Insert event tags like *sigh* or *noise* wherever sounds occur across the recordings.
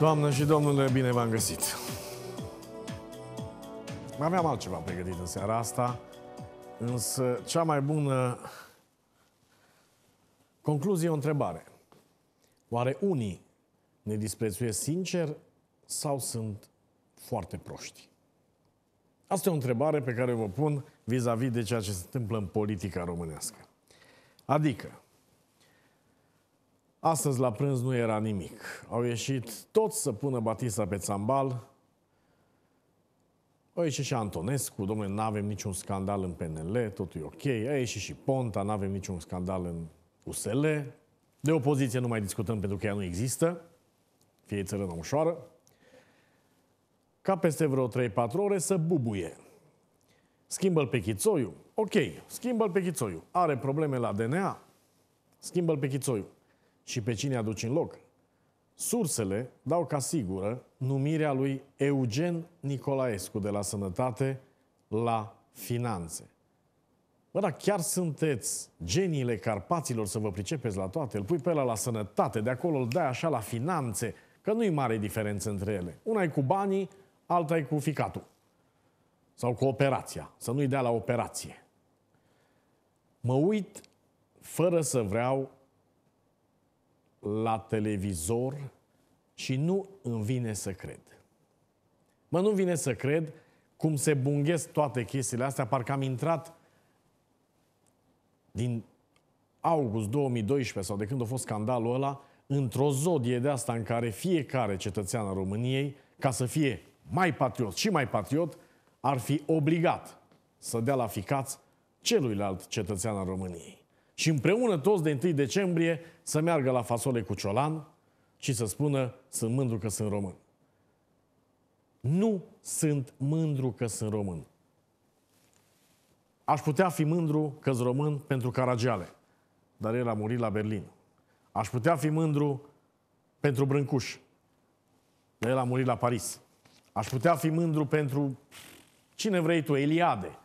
Doamnă și domnule, bine v-am găsit! Mai aveam altceva pregătit în seara asta, însă cea mai bună concluzie o întrebare. Oare unii ne disprețuiesc sincer sau sunt foarte proști? Asta e o întrebare pe care vă pun vis-a-vis -vis de ceea ce se întâmplă în politica românească. Adică, Astăzi la prânz nu era nimic. Au ieșit toți să pună Batista pe țambal. A ieșit și Antonescu, domnule, nu avem niciun scandal în PNL, totul e ok. A ieșit și Ponta, nu avem niciun scandal în USL. De opoziție nu mai discutăm pentru că ea nu există. Fie țărână ușoară. Ca peste vreo 3-4 ore să bubuie. Schimbă-l pe Chițoiu. Ok, schimbă-l pe Chițoiu. Are probleme la DNA? Schimbă-l pe Chițoiu și pe cine aduci în loc. Sursele dau ca sigură numirea lui Eugen Nicolaescu de la Sănătate la Finanțe. Bă, dar chiar sunteți geniile Carpaților să vă pricepeți la toate? Îl pui pe ăla la sănătate, de acolo îl dai așa la finanțe, că nu-i mare diferență între ele. Una e cu banii, alta e cu ficatul. Sau cu operația, să nu-i dea la operație. Mă uit, fără să vreau, la televizor și nu îmi vine să cred. Mă, nu vine să cred cum se bunghesc toate chestiile astea, parcă am intrat din august 2012 sau de când a fost scandalul ăla, într-o zodie de asta în care fiecare cetățean al României, ca să fie mai patriot și mai patriot, ar fi obligat să dea la ficați celuilalt cetățean al României și împreună toți de 1 decembrie să meargă la fasole cu ciolan și să spună sunt mândru că sunt român. Nu sunt mândru că sunt român. Aș putea fi mândru că sunt român pentru Caragiale, dar el a murit la Berlin. Aș putea fi mândru pentru Brâncuș, dar el a murit la Paris. Aș putea fi mândru pentru cine vrei tu, Eliade.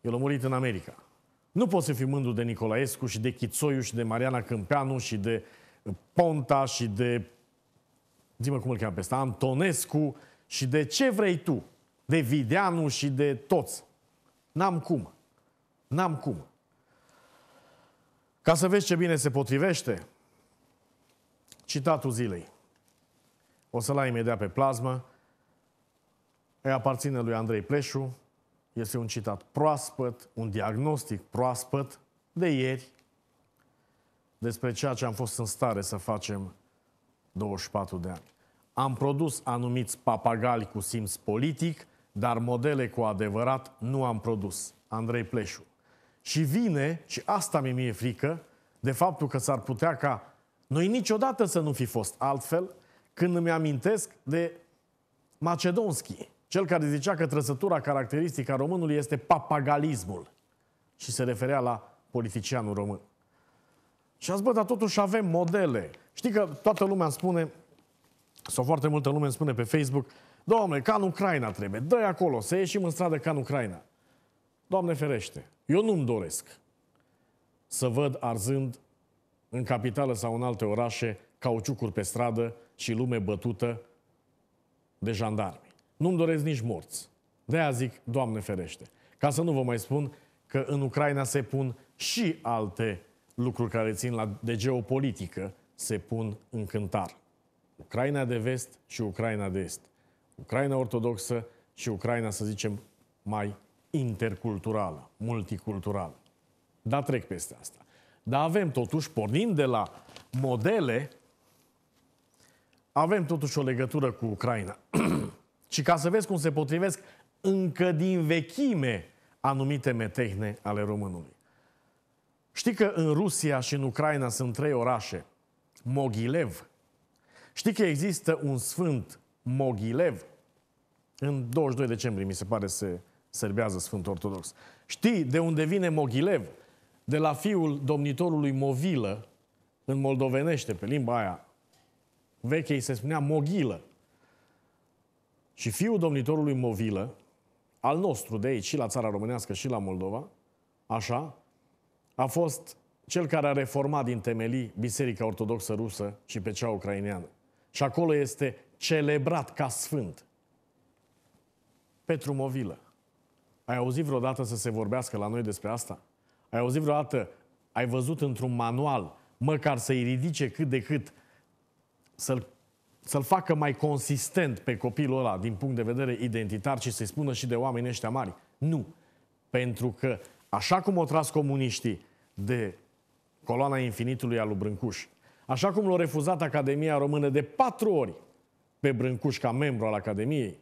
El a murit în America. Nu poți să fii mândru de Nicolaescu și de Chițoiu și de Mariana Câmpeanu și de Ponta și de... zi cum îl cheamă pe ăsta, Antonescu și de ce vrei tu. De Videanu și de toți. N-am cum. N-am cum. Ca să vezi ce bine se potrivește, citatul zilei. O să-l ai imediat pe plasmă. Îi aparține lui Andrei Pleșu, este un citat proaspăt, un diagnostic proaspăt de ieri despre ceea ce am fost în stare să facem 24 de ani. Am produs anumiți papagali cu simț politic, dar modele cu adevărat nu am produs. Andrei Pleșu. Și vine, și asta mi-e mie frică, de faptul că s-ar putea ca noi niciodată să nu fi fost altfel, când îmi amintesc de Macedonski, cel care zicea că trăsătura caracteristică a românului este papagalismul și se referea la politicianul român. Și zis, bă, dar totuși avem modele. Știi că toată lumea spune, sau foarte multă lume îmi spune pe Facebook, Doamne, ca în Ucraina trebuie, dă acolo, să ieșim în stradă ca în Ucraina. Doamne ferește, eu nu-mi doresc să văd arzând în capitală sau în alte orașe cauciucuri pe stradă și lume bătută de jandarmi. Nu-mi doresc nici morți. De zic, Doamne ferește. Ca să nu vă mai spun că în Ucraina se pun și alte lucruri care țin la, de geopolitică, se pun în cântar. Ucraina de vest și Ucraina de est. Ucraina ortodoxă și Ucraina, să zicem, mai interculturală, multiculturală. Dar trec peste asta. Dar avem totuși, pornind de la modele, avem totuși o legătură cu Ucraina. *clears throat* Și ca să vezi cum se potrivesc încă din vechime anumite metehne ale românului. Știi că în Rusia și în Ucraina sunt trei orașe. Mogilev. Știi că există un sfânt Mogilev? În 22 decembrie, mi se pare, se serbează Sfântul Ortodox. Știi de unde vine Mogilev? De la fiul domnitorului Movilă, în moldovenește, pe limba aia veche, se spunea Mogilă. Și fiul domnitorului Movilă, al nostru de aici, și la țara românească, și la Moldova, așa, a fost cel care a reformat din temelii Biserica Ortodoxă Rusă și pe cea ucraineană. Și acolo este celebrat ca sfânt. Petru Movilă. Ai auzit vreodată să se vorbească la noi despre asta? Ai auzit vreodată, ai văzut într-un manual, măcar să-i ridice cât de cât, să-l să-l facă mai consistent pe copilul ăla din punct de vedere identitar și să-i spună și de oameni ăștia mari. Nu. Pentru că așa cum o tras comuniștii de coloana infinitului al lui Brâncuș, așa cum l-a refuzat Academia Română de patru ori pe Brâncuș ca membru al Academiei,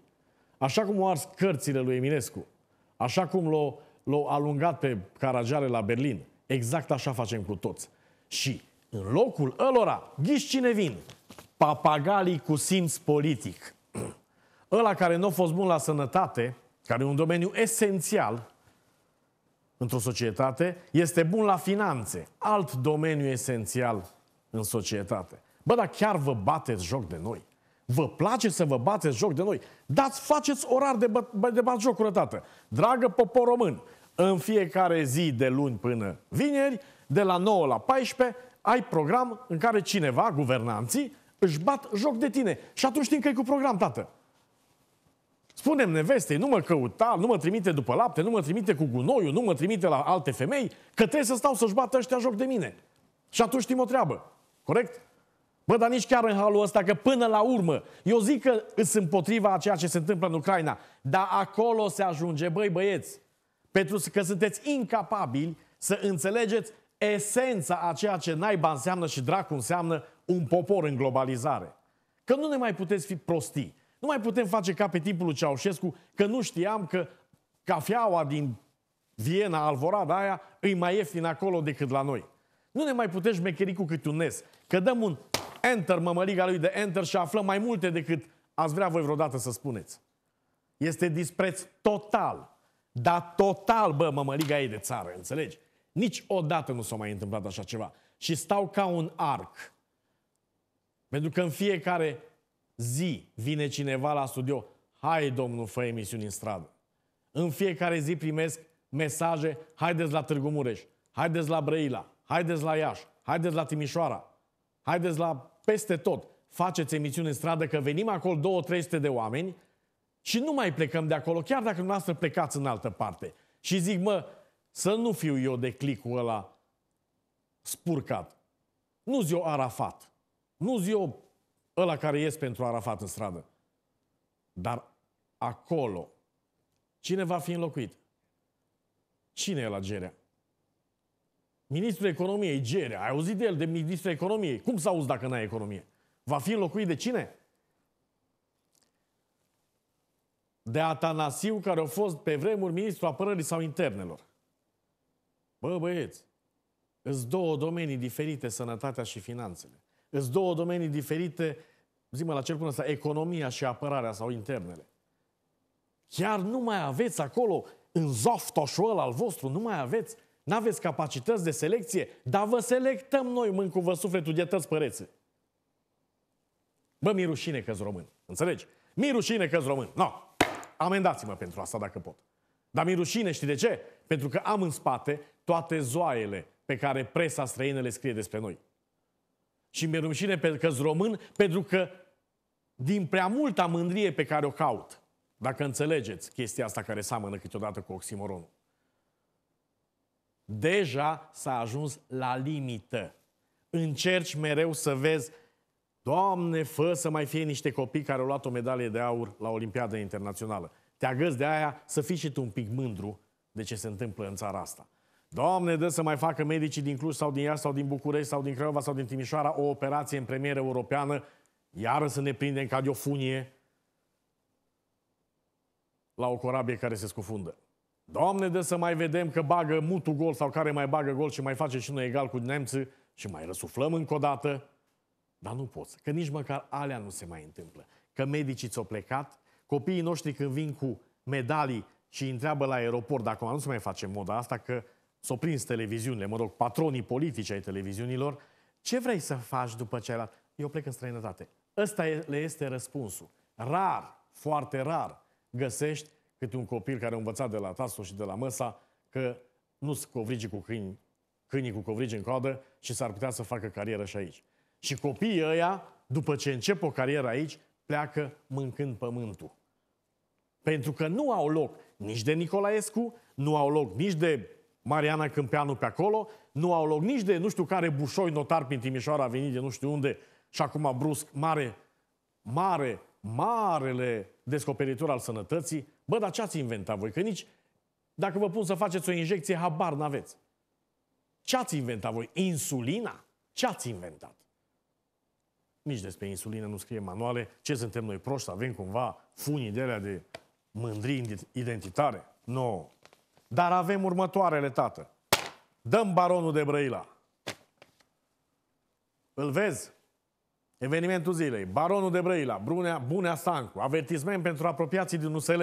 așa cum au ars cărțile lui Eminescu, așa cum l-au, l-au alungat pe caragiale la Berlin, exact așa facem cu toți. Și în locul ălora, ghiși cine vin? papagalii cu simț politic. *clears throat* Ăla care nu a fost bun la sănătate, care e un domeniu esențial într-o societate, este bun la finanțe, alt domeniu esențial în societate. Bă, dar chiar vă bateți joc de noi? Vă place să vă bateți joc de noi? Dați, faceți orar de, bă, de bat joc curătată. Dragă popor român, în fiecare zi de luni până vineri, de la 9 la 14, ai program în care cineva, guvernanții, își bat joc de tine. Și atunci știm că e cu program, tată. Spunem nevestei, nu mă căuta, nu mă trimite după lapte, nu mă trimite cu gunoiul, nu mă trimite la alte femei, că trebuie să stau să-și bată ăștia joc de mine. Și atunci știm o treabă. Corect? Bă, dar nici chiar în halul ăsta, că până la urmă, eu zic că sunt împotriva a ceea ce se întâmplă în Ucraina, dar acolo se ajunge, băi băieți, pentru că sunteți incapabili să înțelegeți esența a ceea ce naiba înseamnă și dracu înseamnă un popor în globalizare. Că nu ne mai puteți fi prostii. Nu mai putem face ca pe tipul lui Ceaușescu, că nu știam că cafeaua din Viena, Alvorada aia, îi mai ieftin acolo decât la noi. Nu ne mai puteți șmecheri cu câte un nes. Că dăm un enter, mămăliga lui de enter și aflăm mai multe decât ați vrea voi vreodată să spuneți. Este dispreț total. Dar total, bă, mămăliga ei de țară, înțelegi? Niciodată nu s-a mai întâmplat așa ceva. Și stau ca un arc pentru că în fiecare zi vine cineva la studio, hai domnul, fă emisiuni în stradă. În fiecare zi primesc mesaje, haideți la Târgu Mureș, haideți la Brăila, haideți la Iași, haideți la Timișoara, haideți la peste tot. Faceți emisiuni în stradă că venim acolo 2-300 de oameni și nu mai plecăm de acolo, chiar dacă dumneavoastră plecați în altă parte. Și zic, mă, să nu fiu eu de clicul ăla spurcat. Nu ziua Arafat. Nu eu ăla care ies pentru Arafat în stradă. Dar acolo, cine va fi înlocuit? Cine e la Gerea? Ministrul Economiei, Gerea. Ai auzit de el, de Ministrul Economiei? Cum s-a auzi dacă n-ai economie? Va fi înlocuit de cine? De Atanasiu, care a fost pe vremuri ministru apărării sau internelor. Bă, băieți, îți două domenii diferite, sănătatea și finanțele. Sunt două domenii diferite, zi la cel până asta, economia și apărarea sau internele. Chiar nu mai aveți acolo, în zoftoșul al vostru, nu mai aveți, nu aveți capacități de selecție, dar vă selectăm noi, mâncu vă sufletul de tăți părețe. Bă, mi rușine că român, înțelegi? Mi rușine că român. No, amendați-mă pentru asta dacă pot. Dar mi rușine, știi de ce? Pentru că am în spate toate zoaiele pe care presa străină le scrie despre noi și mi-e rușine pentru că român, pentru că din prea multa mândrie pe care o caut, dacă înțelegeți chestia asta care seamănă câteodată cu oximoronul, deja s-a ajuns la limită. Încerci mereu să vezi, Doamne, fă să mai fie niște copii care au luat o medalie de aur la Olimpiada Internațională. Te agăzi de aia să fii și tu un pic mândru de ce se întâmplă în țara asta. Doamne, dă să mai facă medicii din Cluj sau din Iași sau din București sau din Craiova sau din Timișoara o operație în premieră europeană, iară să ne prindem ca de o funie la o corabie care se scufundă. Doamne, dă să mai vedem că bagă mutul gol sau care mai bagă gol și mai face și noi egal cu nemții și mai răsuflăm încă o dată. Dar nu poți, că nici măcar alea nu se mai întâmplă. Că medicii ți-au plecat, copiii noștri când vin cu medalii și întreabă la aeroport, dacă nu se mai face moda asta, că s-au prins televiziunile, mă rog, patronii politici ai televiziunilor, ce vrei să faci după ce ai Eu plec în străinătate. Ăsta le este răspunsul. Rar, foarte rar, găsești câte un copil care a învățat de la tasul și de la Măsa că nu se covrige cu câini, câinii cu covrigi în coadă și s-ar putea să facă carieră și aici. Și copiii ăia, după ce încep o carieră aici, pleacă mâncând pământul. Pentru că nu au loc nici de Nicolaescu, nu au loc nici de Mariana Câmpeanu pe acolo, nu au loc nici de nu știu care bușoi notar prin Timișoara a venit de nu știu unde și acum brusc mare, mare, marele descoperitor al sănătății. Bă, dar ce ați inventat voi? Că nici dacă vă pun să faceți o injecție, habar n-aveți. Ce ați inventat voi? Insulina? Ce ați inventat? Nici despre insulină nu scrie manuale. Ce suntem noi proști? Avem cumva funii de alea de mândrii identitare? Nu. No. Dar avem următoarele, tată. Dăm baronul de Brăila. Îl vezi? Evenimentul zilei. Baronul de Brăila, Brunea, Bunea Sancu, avertisment pentru apropiații din USL.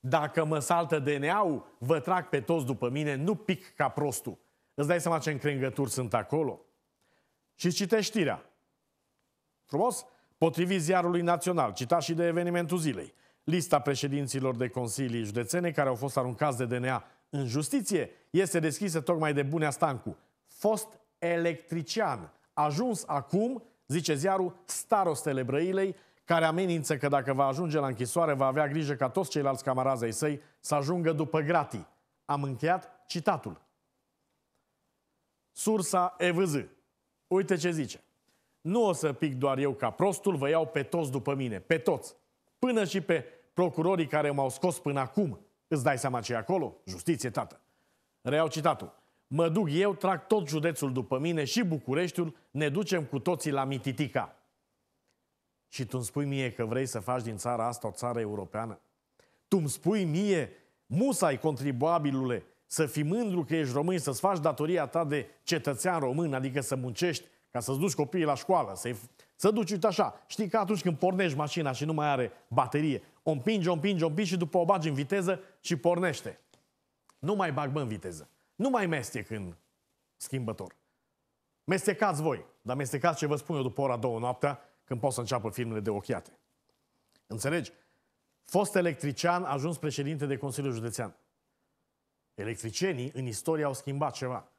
Dacă mă saltă DNA-ul, vă trag pe toți după mine, nu pic ca prostul. Îți dai seama ce încrengături sunt acolo? Și citești știrea. Frumos? Potrivit ziarului național, citat și de evenimentul zilei. Lista președinților de consilii județene care au fost aruncați de DNA în justiție este deschisă tocmai de Bunea Stancu, fost electrician, ajuns acum, zice ziarul, starostele Brăilei, care amenință că dacă va ajunge la închisoare va avea grijă ca toți ceilalți camarazi ai săi să ajungă după gratii. Am încheiat citatul. Sursa EVZ. Uite ce zice. Nu o să pic doar eu ca prostul, vă iau pe toți după mine, pe toți. Până și pe procurorii care m-au scos până acum. Îți dai seama ce e acolo? Justiție, tată. Reiau citatul. Mă duc eu, trag tot județul după mine și Bucureștiul, ne ducem cu toții la Mititica. Și tu îmi spui mie că vrei să faci din țara asta o țară europeană? Tu îmi spui mie, musai contribuabilule, să fii mândru că ești român, să-ți faci datoria ta de cetățean român, adică să muncești ca să-ți duci copiii la școală, să-i... Să duci, uite așa, știi că atunci când pornești mașina și nu mai are baterie, o împingi, o împingi, o împingi și după o bagi în viteză și pornește. Nu mai bag bă în viteză. Nu mai mestec în schimbător. Mestecați voi, dar mestecați ce vă spun eu după ora două noaptea, când pot să înceapă filmele de ochiate. Înțelegi? Fost electrician, ajuns președinte de Consiliul Județean. Electricienii în istorie au schimbat ceva.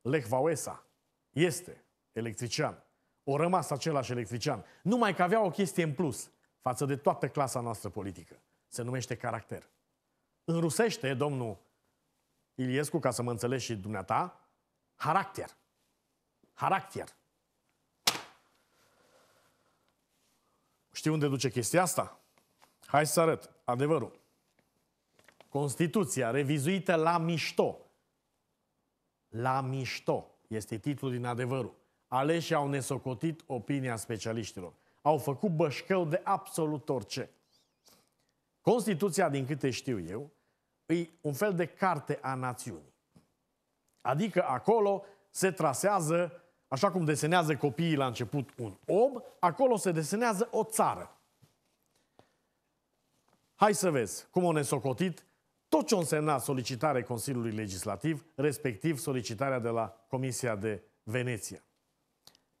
Lech Wałęsa este electrician. O rămas același electrician. Numai că avea o chestie în plus – față de toată clasa noastră politică. Se numește caracter. În rusește, domnul Iliescu, ca să mă înțelegi și dumneata, caracter. Caracter. Știi unde duce chestia asta? Hai să arăt adevărul. Constituția revizuită la mișto. La mișto este titlul din adevărul. Aleșii au nesocotit opinia specialiștilor au făcut bășcău de absolut orice. Constituția, din câte știu eu, e un fel de carte a națiunii. Adică acolo se trasează, așa cum desenează copiii la început un om, acolo se desenează o țară. Hai să vezi cum o nesocotit tot ce însemna solicitarea Consiliului Legislativ, respectiv solicitarea de la Comisia de Veneția.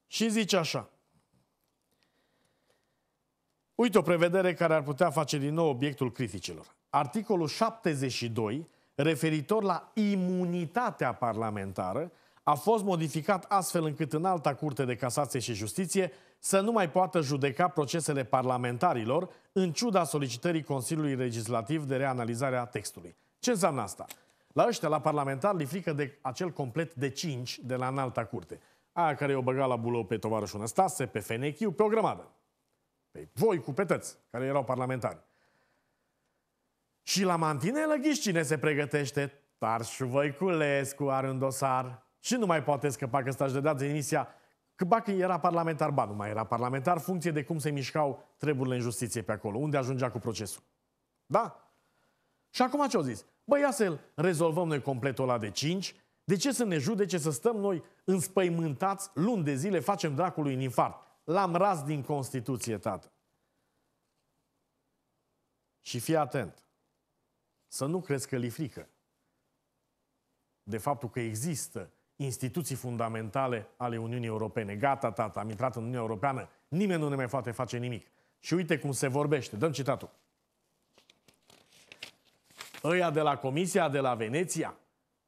Și zice așa, Uite o prevedere care ar putea face din nou obiectul criticilor. Articolul 72, referitor la imunitatea parlamentară, a fost modificat astfel încât în alta curte de casație și justiție să nu mai poată judeca procesele parlamentarilor în ciuda solicitării Consiliului Legislativ de reanalizare a textului. Ce înseamnă asta? La ăștia, la parlamentar, li frică de acel complet de 5 de la înalta curte. Aia care o băga la bulău pe tovarășul Năstase, pe FNQ, pe o grămadă pe păi, voi cu petăți, care erau parlamentari. Și la mantine lăghiși cine se pregătește? Tarșu Voiculescu are un dosar și nu mai poate scăpa că stai de dat inisia Că ba când era parlamentar, ba nu mai era parlamentar, funcție de cum se mișcau treburile în justiție pe acolo, unde ajungea cu procesul. Da? Și acum ce au zis? Băi, ia să-l rezolvăm noi completul ăla de cinci. de ce să ne judece să stăm noi înspăimântați luni de zile, facem dracului în infart? L-am ras din Constituție, tată. Și fii atent. Să nu crezi că li frică de faptul că există instituții fundamentale ale Uniunii Europene. Gata, tata, am intrat în Uniunea Europeană, nimeni nu ne mai poate face nimic. Și uite cum se vorbește. Dăm citatul. Ăia de la Comisia de la Veneția,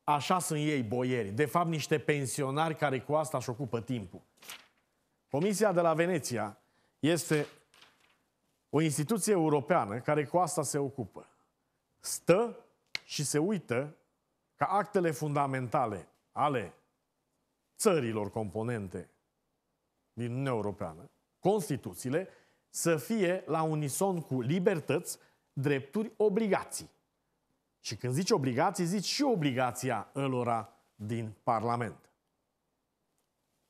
așa sunt ei boieri. De fapt, niște pensionari care cu asta își ocupă timpul. Comisia de la Veneția este o instituție europeană care cu asta se ocupă. Stă și se uită ca actele fundamentale ale țărilor componente din Uniunea Europeană, Constituțiile, să fie la unison cu libertăți, drepturi, obligații. Și când zici obligații, zici și obligația elora din Parlament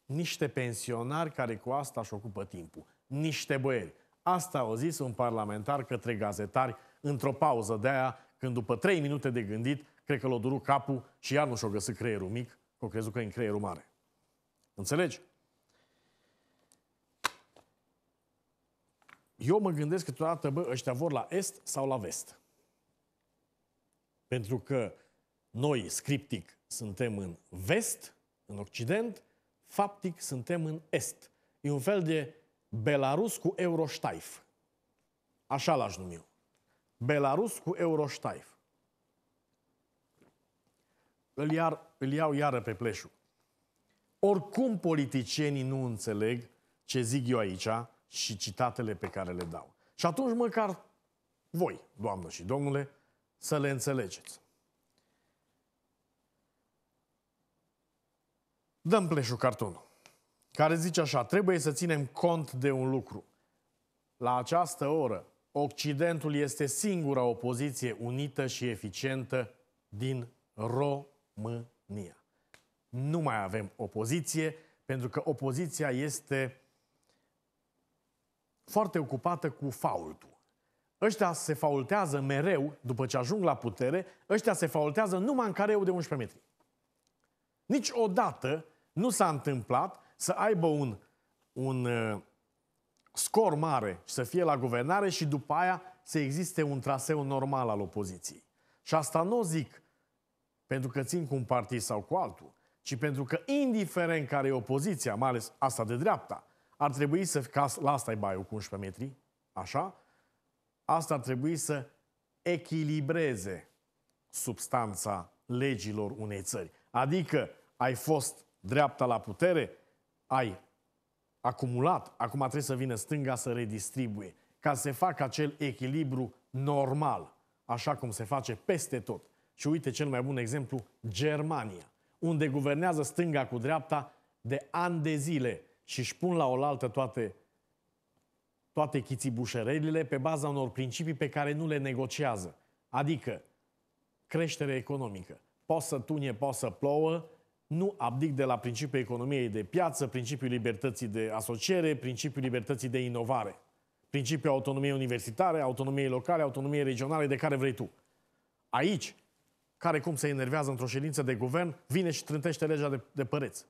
niște pensionari care cu asta își ocupă timpul. Niște băieți. Asta au zis un parlamentar către gazetari într-o pauză de aia, când după trei minute de gândit, cred că l-a durut capul și iar nu și a găsit creierul mic, că o crezut că e în creierul mare. Înțelegi? Eu mă gândesc câteodată, bă, ăștia vor la est sau la vest. Pentru că noi, scriptic, suntem în vest, în Occident, Faptic, suntem în Est. E un fel de Belarus cu Euroștaif. Așa l-aș numi eu. Belarus cu Euroștaif. Îl, iar, îl iau iară pe pleșu. Oricum politicienii nu înțeleg ce zic eu aici și citatele pe care le dau. Și atunci măcar voi, doamnă și domnule, să le înțelegeți. Dăm pleșul cartonul, care zice așa, trebuie să ținem cont de un lucru. La această oră, Occidentul este singura opoziție unită și eficientă din România. Nu mai avem opoziție, pentru că opoziția este foarte ocupată cu faultul. Ăștia se faultează mereu, după ce ajung la putere, ăștia se faultează numai în careu de 11 metri. Niciodată nu s-a întâmplat să aibă un, un uh, scor mare și să fie la guvernare și după aia să existe un traseu normal al opoziției. Și asta nu o zic pentru că țin cu un partid sau cu altul, ci pentru că indiferent care e opoziția, mai ales asta de dreapta, ar trebui să, ca la asta e baiul cu 11 metri, așa, asta ar trebui să echilibreze substanța legilor unei țări. Adică ai fost dreapta la putere, ai acumulat, acum trebuie să vină stânga să redistribuie, ca să se facă acel echilibru normal, așa cum se face peste tot. Și uite cel mai bun exemplu, Germania, unde guvernează stânga cu dreapta de ani de zile și își pun la oaltă toate, toate chițibușerelile pe baza unor principii pe care nu le negociază. Adică creștere economică, poate să tunie, poate să plouă, nu abdic de la principiul economiei de piață, principiul libertății de asociere, principiul libertății de inovare, principiul autonomiei universitare, autonomiei locale, autonomiei regionale, de care vrei tu. Aici, care cum se enervează într-o ședință de guvern, vine și trântește legea de, de păreți.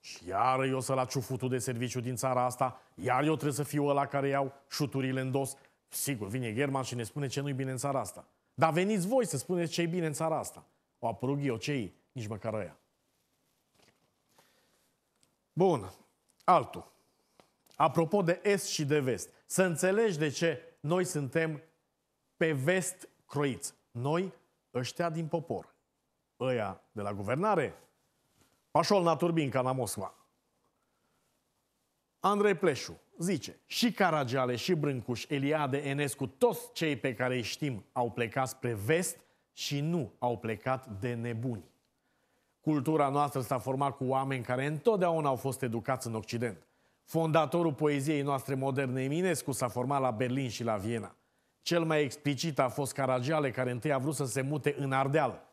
Și iar eu să la ciufutul de serviciu din țara asta, iar eu trebuie să fiu ăla care iau șuturile în dos. Sigur, vine German și ne spune ce nu-i bine în țara asta. Dar veniți voi să spuneți ce e bine în țara asta. Au o cei nici măcar aia. Bun, altul. Apropo de est și de vest, să înțelegi de ce noi suntem pe vest croiți. Noi, ăștia din popor. Ăia de la guvernare. Pașol Naturbin, ca la Moscova. Andrei Pleșu zice, și Caragiale, și Brâncuș, Eliade, Enescu, toți cei pe care îi știm au plecat spre vest și nu au plecat de nebuni. Cultura noastră s-a format cu oameni care întotdeauna au fost educați în Occident. Fondatorul poeziei noastre moderne, Eminescu, s-a format la Berlin și la Viena. Cel mai explicit a fost Caragiale, care întâi a vrut să se mute în Ardeal.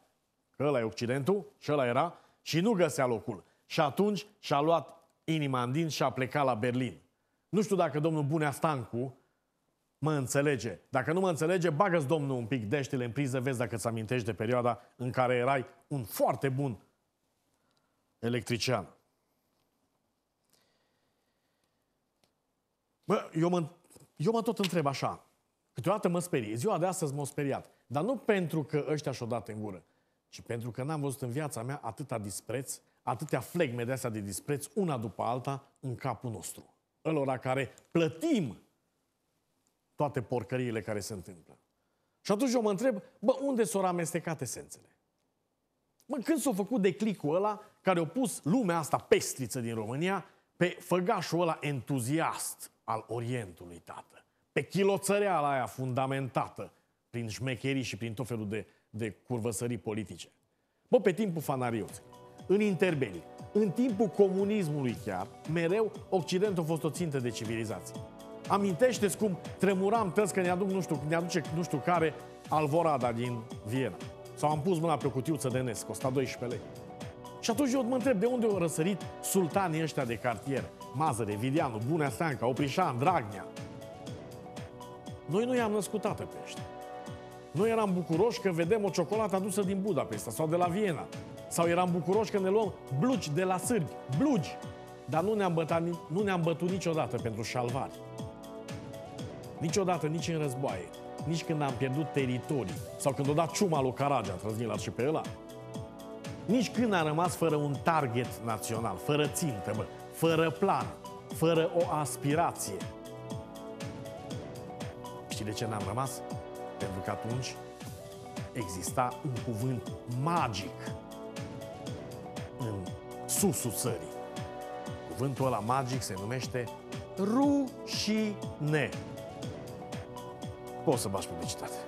Că ăla e Occidentul și ăla era și nu găsea locul. Și atunci și-a luat inima în din și a plecat la Berlin. Nu știu dacă domnul Bunea Stancu, mă înțelege. Dacă nu mă înțelege, bagă domnul un pic deștile în priză, vezi dacă îți amintești de perioada în care erai un foarte bun electrician. Bă, eu mă, eu mă tot întreb așa. Câteodată mă sperie. Ziua de astăzi m a speriat. Dar nu pentru că ăștia și-o dat în gură, ci pentru că n-am văzut în viața mea atâta dispreț, atâtea flegme de astea de dispreț, una după alta, în capul nostru. Ălora care plătim toate porcăriile care se întâmplă. Și atunci eu mă întreb, bă, unde s-au amestecat esențele? Mă, când s-a făcut declicul ăla care a pus lumea asta pestriță din România pe făgașul ăla entuziast al Orientului, tată? Pe chiloțăreala aia fundamentată prin șmecherii și prin tot felul de, de curvăsării politice. Bă, pe timpul fanarioții, în interbelii, în timpul comunismului chiar, mereu Occidentul a fost o țintă de civilizație. Amintește-ți cum tremuram tăți că ne, aduc, nu știu, ne aduce nu știu care Alvorada din Viena. Sau am pus mâna pe o cutiuță de nes, costa 12 lei. Și atunci eu mă întreb de unde au răsărit sultanii ăștia de cartier. Mazăre, Vidianu, Bunea Stanca, Oprișan, Dragnea. Noi nu i-am născut pe ăștia. Noi eram bucuroși că vedem o ciocolată adusă din Budapesta sau de la Viena. Sau eram bucuroși că ne luăm blugi de la sârbi. Blugi! Dar nu ne-am, bătut, nu ne-am bătut niciodată pentru șalvari. Niciodată, nici în războaie, nici când am pierdut teritorii sau când o dat ciuma lui a trăznit la ăla. Nici când a rămas fără un target național, fără țintă, bă, fără plan, fără o aspirație. Știi de ce n-am rămas? Pentru că atunci exista un cuvânt magic în susul țării. Cuvântul ăla magic se numește rușine. Posso mais bir meditar.